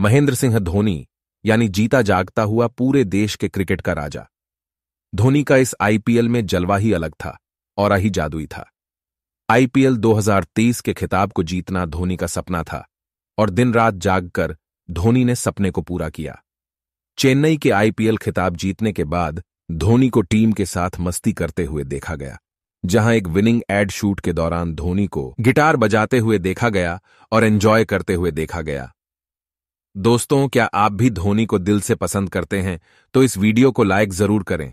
महेंद्र सिंह धोनी यानी जीता जागता हुआ पूरे देश के क्रिकेट का राजा धोनी का इस आईपीएल में जलवा ही अलग था और ही जादुई था आईपीएल 2023 के खिताब को जीतना धोनी का सपना था और दिन रात जागकर धोनी ने सपने को पूरा किया चेन्नई के आईपीएल खिताब जीतने के बाद धोनी को टीम के साथ मस्ती करते हुए देखा गया जहां एक विनिंग एड शूट के दौरान धोनी को गिटार बजाते हुए देखा गया और एंजॉय करते हुए देखा गया दोस्तों क्या आप भी धोनी को दिल से पसंद करते हैं तो इस वीडियो को लाइक जरूर करें